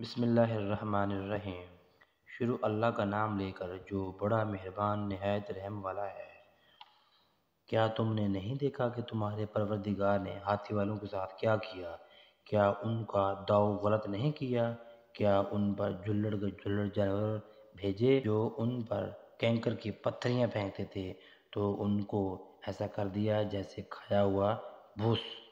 बसमीम शुरू अल्लाह का नाम लेकर जो बड़ा मेहरबान नहायत रहम वाला है क्या तुमने नहीं देखा कि तुम्हारे परवरदिगार ने हाथी वालों के साथ क्या किया क्या उनका दाव गलत नहीं किया क्या उन पर जुल्लड़ के जुल्लड़ जानवर भेजे जो उन पर कैंकर की पत्थरियाँ फेंकते थे तो उनको ऐसा कर दिया जैसे खाया हुआ भूस